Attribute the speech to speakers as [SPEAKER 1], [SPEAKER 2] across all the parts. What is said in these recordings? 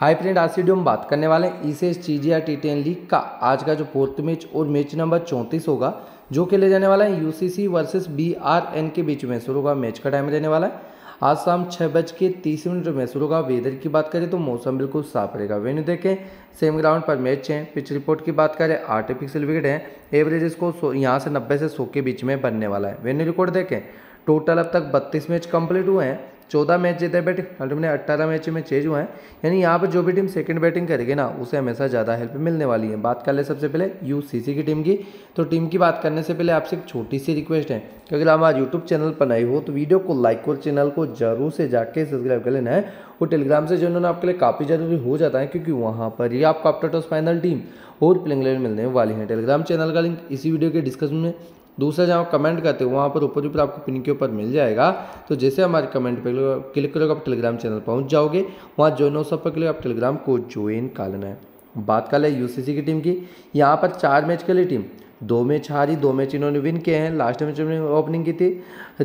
[SPEAKER 1] high friend आज बात करने वाले हैं ECS Czechia T ten league का आज का जो फोर्थ मैच और मैच नंबर चौंतीस होगा जो खेले जाने वाला है यूसीसी वर्सेस बीआरएन के बीच में शुरू होगा मैच का टाइम रहने वाला है आज शाम छः बज के तीस मिनट में शुरू होगा वेदर की बात करें तो मौसम बिल्कुल साफ रहेगा वेन्यू देखें सेम ग्राउंड पर मैच है पिच रिपोर्ट की बात करें आर्टिफिशियल विकेट है एवरेज इसको यहाँ से नब्बे से सौ के बीच में बनने वाला है वेन्यू रिकॉर्ड देखें टोटल अब तक बत्तीस मैच कम्प्लीट हुए हैं चौदह मैच जीता है बैटिंग अल्टीमेट अट्ठारह मैच में चेंज हुआ है यानी यहाँ पर जो भी टीम सेकंड बैटिंग करेगी ना उसे हमेशा ज़्यादा हेल्प मिलने वाली है बात कर ले सबसे पहले यूसीसी की टीम की तो टीम की बात करने से पहले आपसे एक छोटी सी रिक्वेस्ट है कि अगर आज यूट्यूब चैनल पर नए हो तो वीडियो को लाइक और चैनल को जरूर से जाके सब्सक्राइब कर लेना है और टेलीग्राम से जो इन्होंने आपके लिए काफ़ी ज़रूरी हो जाता है क्योंकि वहाँ पर ही आपका आफ्टर टॉस फाइनल टीम और प्लेइंग मिलने वाली है टेलीग्राम चैनल का लिंक इसी वीडियो के डिस्कशन में दूसरा जहाँ कमेंट करते हो वहाँ पर ऊपर ऊपर आपको पिन के ऊपर मिल जाएगा तो जैसे हमारे कमेंट पर क्लिक करोगे आप टेलीग्राम चैनल पहुँच जाओगे वहाँ ज्वाइन हो सब पर क्लिक आप टेलीग्राम को ज्वाइन कर लेना है बात कर ले यूसीसी की टीम की यहाँ पर चार मैच के लिए टीम दो मैच हारी दो मैच इन्होंने विन किए हैं लास्ट मैच में ओपनिंग की थी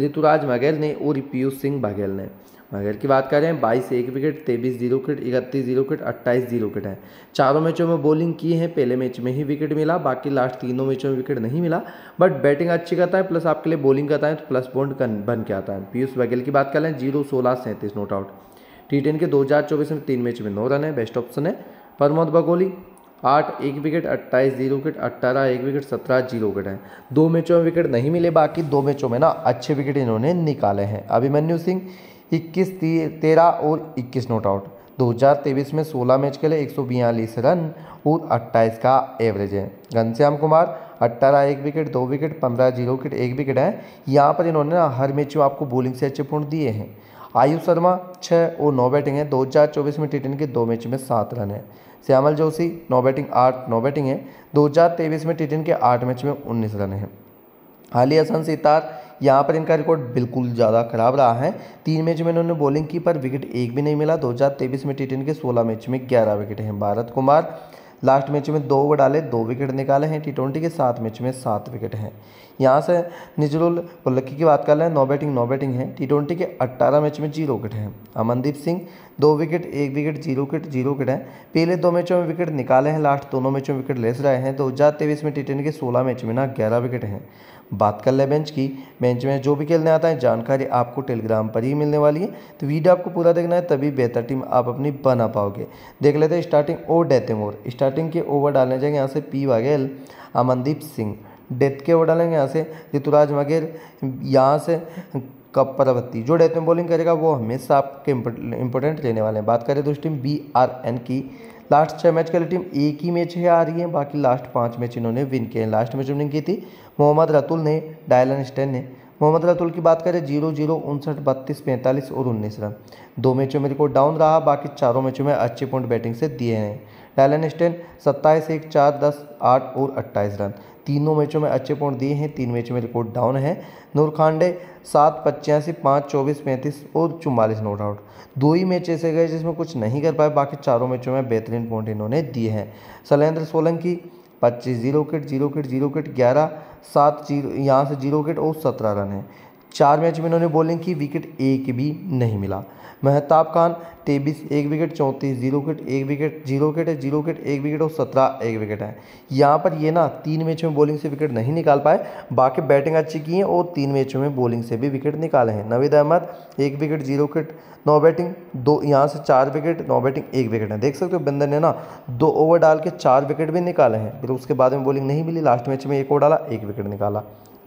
[SPEAKER 1] ऋतुराज बघेल ने और पीयूष सिंह बघेल ने मगर की बात करें बाईस एक विकेट तेईस जीरो विकेट इकतीस जीरो विकेट अट्ठाईस जीरो विकेट हैं चारों मैचों में बॉलिंग की है पहले मैच में ही विकेट मिला बाकी लास्ट तीनों मैचों में विकेट नहीं मिला बट बैटिंग अच्छी करता है प्लस आपके लिए बॉलिंग करता है तो प्लस पॉइंट बन के आता है पीयूष बघेल की बात करें जीरो सोलह सैंतीस नोट आउट टी के दो हज़ार चौबीस में तीन मैच में नौ रन है बेस्ट ऑप्शन है प्रमोद बगोली आठ एक विकेट अट्ठाईस जीरो विकेट अट्ठारह एक विकेट सत्रह जीरो विकेट हैं दो मैचों में विकेट नहीं मिले बाकी दो मैचों में ना अच्छे विकेट इन्होंने निकाले हैं अभिमन्यु सिंह इक्कीस तेरह और इक्कीस नॉट आउट 2023 में 16 मैच खेले एक रन और 28 का एवरेज है घनश्याम कुमार 18 एक विकेट दो विकेट 15 जीरो विकेट एक विकेट है यहाँ पर इन्होंने ना हर मैच में आपको बॉलिंग से अच्छे पूर्ण दिए हैं आयुष शर्मा छः और नौ बैटिंग है 2024 में टी के दो मैच में सात रन है श्यामल जोशी नौ बैटिंग आठ नौ बैटिंग है तेईस में टी के आठ मैच में उन्नीस रन है हालिया सन सितार यहाँ पर इनका रिकॉर्ड बिल्कुल ज़्यादा खराब रहा है तीन मैच में इन्होंने बॉलिंग की पर विकेट एक भी नहीं मिला दो में टी के सोलह मैच में ग्यारह विकेट हैं भारत कुमार लास्ट मैच में दो ओवर डाले दो विकेट निकाले हैं टी ट्वेंटी के सात मैच में सात विकेट हैं यहाँ से निजरुल पुल्लक्की की बात कर लें नौ बैटिंग नौ बैटिंग है टी ट्वेंटी के अट्ठारह मैच में जीरो विकेट हैं अमनदीप सिंह दो विकेट एक wicket zero wicket zero wicket हैं पहले दो मैचों में विकेट निकाले हैं लास्ट दोनों मैचों में विकेट लेस रहे हैं दो हज़ार तेईस में टी के सोलह मैच में ना ग्यारह विकेट हैं बात कर लें बेंच की बेंच में जो भी खेलने आता है जानकारी आपको टेलीग्राम पर ही मिलने वाली है तो वीडियो आपको पूरा देखना है तभी बेहतर टीम आप अपनी बना पाओगे देख लेते हैं स्टार्टिंग ओवर डेथिंग ओवर स्टार्टिंग के ओवर डालने जाएंगे यहाँ से पी वाघेल अमनदीप सिंह डेथ के ओवर डालेंगे यहाँ से ऋतुराज मगेर यहाँ से कपरवती जो डेथ में बॉलिंग करेगा वो हमेशा आपके इंपोर्टेंट लेने वाले हैं बात करें तो टीम बी आर एन की लास्ट छः मैच के लिए टीम एक ही मैच है आ रही है बाकी लास्ट पाँच मैच इन्होंने विन किए हैं लास्ट मैच उन्होंने की थी मोहम्मद रतुल ने डायलन स्टेन ने मोहम्मद रतुल की बात करें जीरो जीरो उनसठ बत्तीस पैंतालीस और उन्नीस रन दो मैचों में रिकॉर्ड डाउन रहा बाकी चारों मैचों में अच्छे पॉइंट बैटिंग से दिए हैं डायलन स्टेन सत्ताईस एक चार दस आठ और अट्ठाईस रन तीनों मैचों में अच्छे पॉइंट दिए हैं तीन मैचों में रिकॉर्ड डाउन है नूरखांडे सात पचासी पाँच चौबीस पैंतीस और चुम्बालीस नोट आउट दो ही मैच ऐसे गए जिसमें कुछ नहीं कर पाए बाकी चारों मैचों में बेहतरीन पॉइंट इन्होंने दिए हैं शैलेंद्र सोलंकी पच्चीस जीरो किट जीरो किट जीरो किट ग्यारह सात जीरो यहाँ से जीरो किट और सत्रह रन है चार मैच में इन्होंने बॉलिंग की विकेट एक भी नहीं मिला महताब खान तेईस एक विकेट चौंतीस जीरो विकेट एक विकेट जीरो विकेट है जीरो विकेट एक विकेट और सत्रह एक विकेट है यहाँ पर ये ना तीन मैचों में बॉलिंग से विकेट नहीं निकाल पाए बाकी बैटिंग अच्छी की है और तीन मैचों में बॉलिंग से भी विकेट निकाले हैं नवीद अहमद एक विकेट जीरो विकेट नौ बैटिंग दो यहाँ से चार विकेट नौ बैटिंग एक विकेट है देख सकते हो बिंदर ने ना दो ओवर डाल के चार विकेट भी निकाले हैं फिर उसके बाद में बॉलिंग नहीं मिली लास्ट मैच में एक ओवर डाला एक विकेट निकाला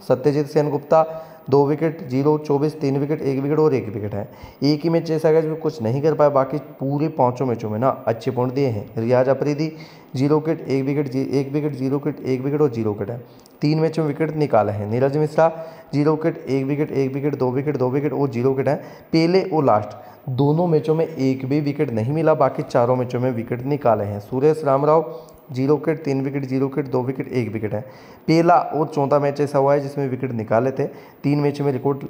[SPEAKER 1] सत्यजीत सेन गुप्ता दो विकेट जीरो चौबीस तीन विकेट एक विकेट और एक विकेट है एक ही मैच ऐसा गया जो कुछ नहीं कर पाया बाकी पूरे पाँचों मैचों में ना अच्छे पॉइंट दिए हैं रियाज अफरीदी जीरो विकेट एक विकेट एक विकेट जीरो विकेट एक विकेट और जीरो विकेट है तीन मैच में विकेट निकाले हैं नीरज मिश्रा जीरो विकेट एक विकेट एक विकेट दो विकेट दो विकेट और जीरो विकेट है पहले और लास्ट दोनों मैचों में एक भी विकेट नहीं मिला बाकी चारों मैचों में विकेट निकाले हैं सुरेश रामराव जीरो विकेट तीन विकेट जीरो विकेट दो विकेट एक विकेट है पहला और चौथा मैच ऐसा हुआ है जिसमें विकेट निकाले थे तीन मैचों में रिकॉर्ड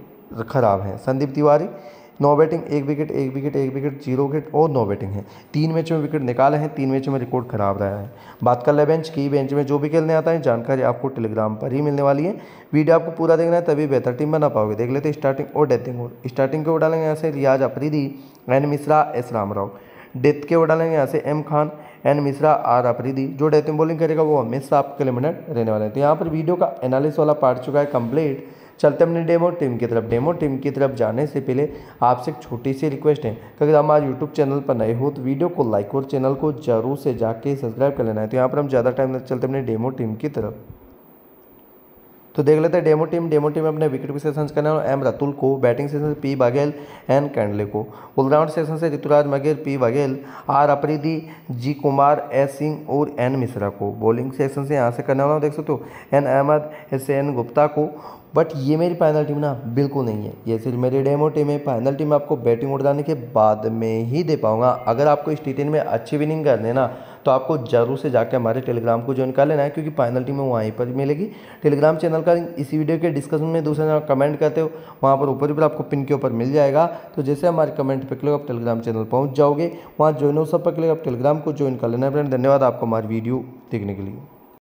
[SPEAKER 1] खराब है संदीप तिवारी नौ बैटिंग एक विकेट एक विकेट एक विकेट जीरो विकेट और नौ बैटिंग है तीन मैचों में विकेट निकाले हैं तीन मैचों में रिकॉर्ड खराब रहा है बात कर ले बेंच की बेंच में जो भी खेलने आता है जानकारी आपको टेलीग्राम पर ही मिलने वाली है वीडियो आपको पूरा देखना है तभी बेहतर टीम बना पाओगे देख लेते स्टार्टिंग और डेथिंग और स्टार्टिंग के वो डालेंगे ऐसे Riyaz Afridi N Mishra S Ram Rao death के वो डालेंगे यहाँ से M Khan N Mishra R Afridi जो डेथ में बॉलिंग करेगा वो हमेशा आपके लिमिटेड रहने वाले हैं तो यहाँ पर वीडियो का एनालिस वाला पार्ट चुका है कंप्लीट चलते अपने डेमो टीम की तरफ डेमो टीम की तरफ जाने से पहले आपसे एक छोटी सी रिक्वेस्ट है अगर हम आज यूट्यूब चैनल पर नए हो तो वीडियो को लाइक और चैनल को जरूर से जाके सब्सक्राइब कर लेना है तो यहाँ पर हम ज़्यादा टाइम चलते अपने डेमो टीम की तरफ तो देख लेते हैं डेमो टीम डेमो टीम अपने विकेट सेशन का नाम एम रतुल को बैटिंग सेशन से पी बघेल एन कैंडले को ऑलराउंड सेशन से Rituraj Mager P Baghel R Afridi G Kumar S Singh और एन मिश्रा को बॉलिंग सेशन से यहाँ से करने वाला हूँ देख सकते हो N Ahmed S N Gupta को बट ये मेरी फाइनल टीम ना बिल्कुल नहीं है ये सिर्फ मेरी डेमो टीम है फाइनल टीम आपको बैटिंग उड़ जाने के बाद में ही दे पाऊँगा अगर आपको इस टी में अच्छी विनिंग कर देना ना तो आपको जरूर से जाकर हमारे टेलीग्राम को ज्वाइन कर लेना है क्योंकि फाइनल टीम वहीं पर मिलेगी टेलीग्राम चैनल का इसी वीडियो के डिस्कशन में दूसरे जगह कमेंट करते हो वहाँ पर ऊपर ऊपर आपको पिन के ऊपर मिल जाएगा तो जैसे हमारे कमेंट पर क्लिक आप टेलीग्राम चैनल पहुँच जाओगे वहाँ ज्वाइन हो सब पर क्लिक आप टेलीग्राम को ज्वाइन कर लेना फ्रेंड धन्यवाद आपको हमारी वीडियो देखने के लिए